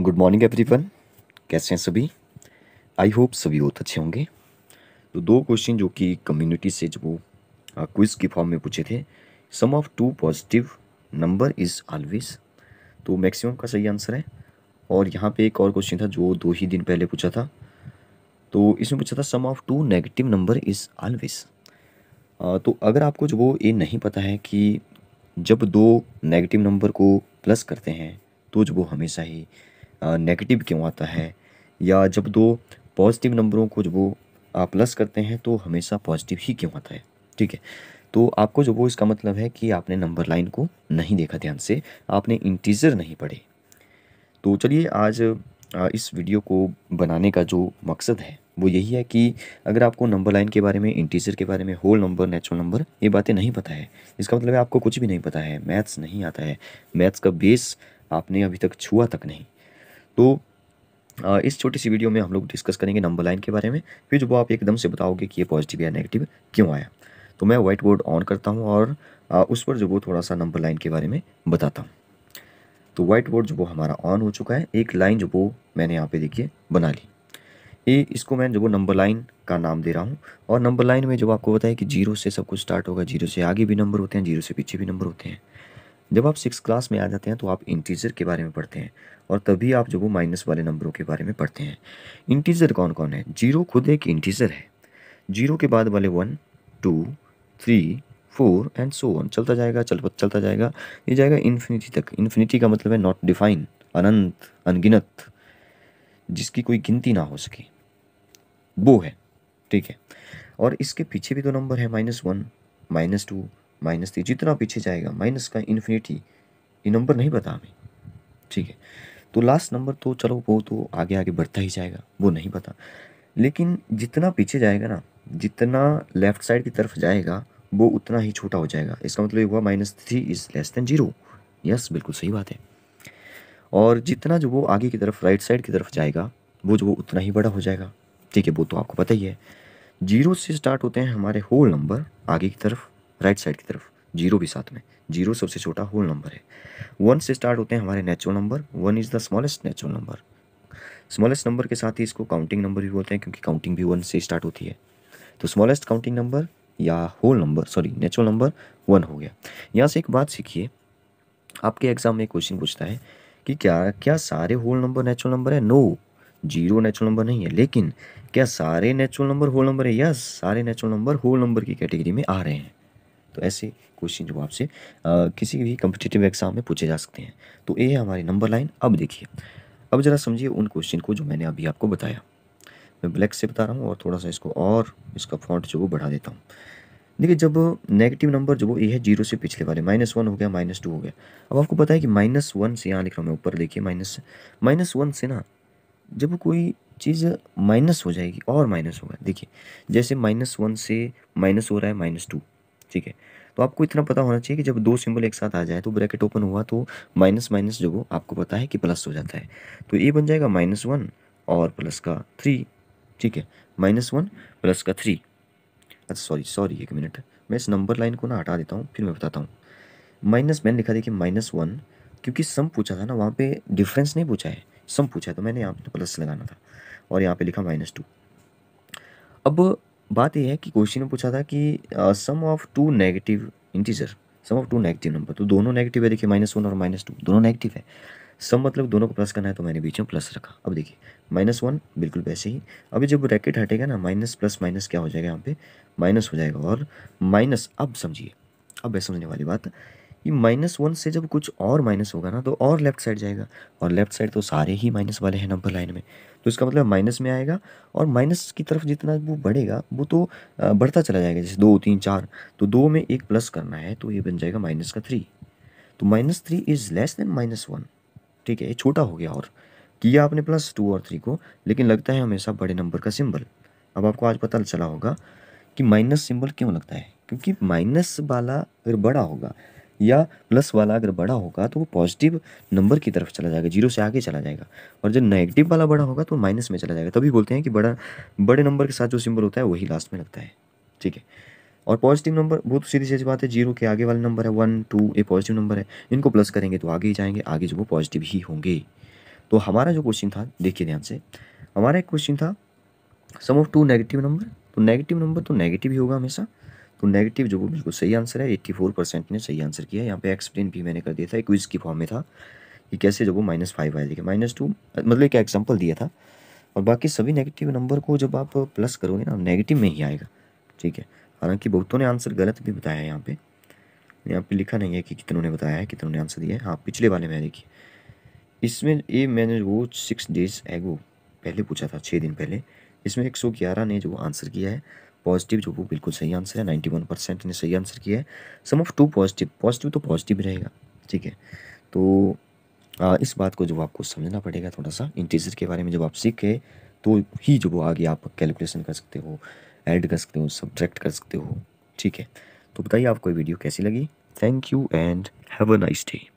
good morning everyone कैसे हैं सभी आई होप सभी बहुत अच्छे होंगे तो दो क्वेश्चन जो कि कम्युनिटी से जो क्विज़ के फॉर्म में पूछे थे sum of two positive number is always तो मैक्सिमम का सही आंसर है और यहाँ पे एक और क्वेश्चन था जो दो ही दिन पहले पूछा था तो इसमें पूछा था sum of two negative number is always तो अगर आपको जो वो ये नहीं पता है कि जब दो नेगेटिव नंबर को प्लस करते हैं तो जो वो हमेशा ही नेगेटिव क्यों आता है या जब दो पॉजिटिव नंबरों को जब वो प्लस करते हैं तो हमेशा पॉजिटिव ही क्यों आता है ठीक है तो आपको जो वो इसका मतलब है कि आपने नंबर लाइन को नहीं देखा ध्यान से आपने इंटीजर नहीं पढ़े तो चलिए आज इस वीडियो को बनाने का जो मकसद है वो यही है कि अगर आपको नंबर लाइन के बारे में इंटीजर के बारे में होल नंबर नेचुरल नंबर ये बातें नहीं पता है इसका मतलब है आपको कुछ भी नहीं पता है मैथ्स नहीं आता है मैथ्स का बेस आपने अभी तक छुआ तक नहीं तो इस छोटी सी वीडियो में हम लोग डिस्कस करेंगे नंबर लाइन के बारे में फिर जब आप एकदम से बताओगे कि ये पॉजिटिव या नेगेटिव क्यों आया तो मैं वाइट बोर्ड ऑन करता हूँ और उस पर जो वो थोड़ा सा नंबर लाइन के बारे में बताता हूँ तो वाइट बोर्ड जो वो हमारा ऑन हो चुका है एक लाइन जो वो मैंने यहाँ पे देखिए बना ली ये इसको मैं जो वो नंबर लाइन का नाम दे रहा हूँ और नंबर लाइन में जब आपको बताया कि जीरो से सब कुछ स्टार्ट होगा जीरो से आगे भी नंबर होते हैं जीरो से पीछे भी नंबर होते हैं जब आप सिक्स क्लास में आ जाते हैं तो आप इंटीजर के बारे में पढ़ते हैं और तभी आप जो वो माइनस वाले नंबरों के बारे में पढ़ते हैं इंटीजर कौन कौन है जीरो खुद एक इंटीजर है जीरो के बाद वाले one two three four and so on चलता जाएगा चल चलता जाएगा ये जाएगा इन्फिनिटी तक इन्फिनिटी का मतलब है नॉट डिफाइन अनंत अनगिनत जिसकी कोई गिनती ना हो सके वो है ठीक है और इसके पीछे भी दो नंबर है minus one minus two minus three जितना पीछे जाएगा माइनस का इन्फिनिटी ये नंबर नहीं पता हमें ठीक है तो लास्ट नंबर तो चलो वो तो आगे आगे बढ़ता ही जाएगा वो नहीं पता लेकिन जितना पीछे जाएगा ना जितना लेफ्ट साइड की तरफ जाएगा वो उतना ही छोटा हो जाएगा इसका मतलब ये हुआ minus three is less than zero yes बिल्कुल सही बात है और जितना जो वो आगे की तरफ राइट साइड की तरफ जाएगा वो जो वो उतना ही बड़ा हो जाएगा ठीक है वो तो आपको पता ही है जीरो से स्टार्ट होते हैं हमारे होल नंबर आगे की तरफ राइट साइड की तरफ जीरो भी साथ में जीरो सबसे छोटा होल नंबर है वन से स्टार्ट होते हैं हमारे natural number one is the smallest natural number smallest number के साथ ही इसको काउंटिंग नंबर भी बोलते हैं क्योंकि काउंटिंग भी वन से स्टार्ट होती है तो स्मॉलेस्ट काउंटिंग नंबर या whole number sorry natural number one हो गया यहाँ से एक बात सीखिए आपके एग्जाम में क्वेश्चन पूछता है कि क्या क्या सारे होल नंबर नेचुरल नंबर है नो जीरो नेचुरल नंबर नहीं है लेकिन क्या सारे नेचुरल नंबर होल नंबर है यस सारे नेचुरल नंबर होल नंबर की कैटेगरी में आ रहे हैं तो ऐसे क्वेश्चन जो आपसे किसी भी कम्पिटेटिव एग्जाम में पूछे जा सकते हैं तो ये है हमारी नंबर लाइन अब देखिए अब ज़रा समझिए उन क्वेश्चन को जो मैंने अभी आपको बताया मैं ब्लैक से बता रहा हूँ और थोड़ा सा इसको और इसका फॉन्ट जो वो बढ़ा देता हूँ देखिए जब नेगेटिव नंबर जो वो ये है जीरो से पिछले वाले माइनस वन हो गया माइनस टू हो गया अब आपको पता है कि माइनस वन से यहाँ लिख रहा हूँ मैं ऊपर देखिए माइनस माइनस वन से ना जब कोई चीज़ माइनस हो जाएगी और माइनस होगा देखिए जैसे माइनस वन से माइनस हो रहा है माइनस टू ठीक है तो आपको इतना पता होना चाहिए कि जब दो सिंबल एक साथ आ जाए तो ब्रैकेट ओपन हुआ तो माइनस माइनस जो वो आपको पता है कि प्लस हो जाता है तो ए बन जाएगा माइनस वन और प्लस का थ्री ठीक है माइनस वन प्लस का थ्री अच्छा सॉरी सॉरी एक मिनट मैं इस नंबर लाइन को ना हटा देता हूँ फिर मैं बताता हूँ माइनस मैंने लिखा देखिए माइनस वन क्योंकि सम पूछा था ना वहाँ पर डिफ्रेंस नहीं पूछा है सम पूछा है तो मैंने यहाँ पर प्लस लगाना था और यहाँ पर लिखा माइनस टू अब बात यह है कि क्वेश्चन में पूछा था कि sum of two negative integer sum of two negative number तो दोनों नेगेटिव है देखिए माइनस वन और माइनस टू दोनों नेगेटिव है सम मतलब दोनों को प्लस करना है तो मैंने बीच में प्लस रखा अब देखिए माइनस वन बिल्कुल वैसे ही अभी जब ब्रैकेट हटेगा ना माइनस प्लस माइनस क्या हो जाएगा यहाँ पे माइनस हो जाएगा और माइनस अब समझिए अब समझने वाली बात ये माइनस वन से जब कुछ और माइनस होगा ना तो और लेफ्ट साइड जाएगा और लेफ्ट साइड तो सारे ही माइनस वाले हैं नंबर लाइन में तो इसका मतलब माइनस में आएगा और माइनस की तरफ जितना वो बढ़ेगा वो तो बढ़ता चला जाएगा जैसे दो तीन चार तो दो में एक प्लस करना है तो ये बन जाएगा माइनस का थ्री तो minus three is less than minus one ठीक है ये छोटा हो गया और किया आपने प्लस टू और थ्री को लेकिन लगता है हमेशा बड़े नंबर का सिंबल अब आपको आज पता चला होगा कि माइनस सिंबल क्यों लगता है क्योंकि माइनस वाला अगर बड़ा होगा या प्लस वाला अगर बड़ा होगा तो वो पॉजिटिव नंबर की तरफ चला जाएगा जीरो से आगे चला जाएगा और जब नेगेटिव वाला बड़ा होगा तो माइनस में चला जाएगा तभी बोलते हैं कि बड़ा बड़े नंबर के साथ जो सिंबल होता है वही लास्ट में लगता है ठीक है और पॉजिटिव नंबर बहुत सीधी सीधी बात है जीरो के आगे वाला नंबर है वन टू ये पॉजिटिव नंबर है इनको प्लस करेंगे तो आगे ही जाएंगे आगे जो वो पॉजिटिव ही होंगे तो हमारा जो क्वेश्चन था देखिए ध्यान से हमारा एक क्वेश्चन था sum of two negative number तो नेगेटिव नंबर तो नेगेटिव ही होगा हमेशा तो नेगेटिव जो बिल्कुल सही आंसर है एट्टी फोर परसेंट ने सही आंसर किया यहाँ पे एक्सप्लेन भी मैंने कर दिया था क्विज की फॉर्म में था कि कैसे जो वो माइनस फाइव आया देखिए माइनस टू मतलब एक एग्जाम्पल दिया था और बाकी सभी नेगेटिव नंबर को जब आप प्लस करोगे ना नेगेटिव में ही आएगा ठीक है हालांकि बहुतों ने आंसर गलत भी बताया है यहाँ पे यहाँ पे लिखा नहीं है कि कितनों ने बताया है कितनों ने आंसर दिया है हाँ पिछले वाले में देखिए इसमें ये मैंने वो सिक्स डेज एगो पहले पूछा था छः दिन पहले इसमें एक सौ ग्यारह ने जो आंसर किया है पॉजिटिव जो वो बिल्कुल सही आंसर है नाइन्टी वन परसेंट ने सही आंसर किया है sum of two positive positive तो पॉजिटिव रहेगा ठीक है तो आ, इस बात को जो आपको समझना पड़ेगा थोड़ा सा इंटीजर के बारे में जब आप सीखे तो ही जो वो आगे आप कैलकुलेशन कर सकते हो ऐड कर सकते हो सब्ट्रैक्ट कर सकते हो ठीक है तो बताइए आपको वीडियो कैसी लगी thank you and have a nice day